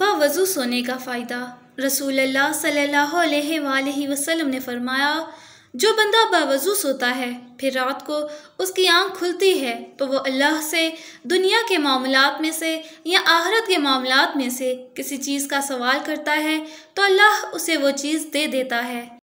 बावज़ू सोने का फ़ायदा रसूल अल्लाह सल्लल्लाहु वसल्लम ने फरमाया जो बंदा बावजू सोता है फिर रात को उसकी आंख खुलती है तो वो अल्लाह से दुनिया के मामलों में से या आहरत के मामलों में से किसी चीज़ का सवाल करता है तो अल्लाह उसे वो चीज़ दे देता है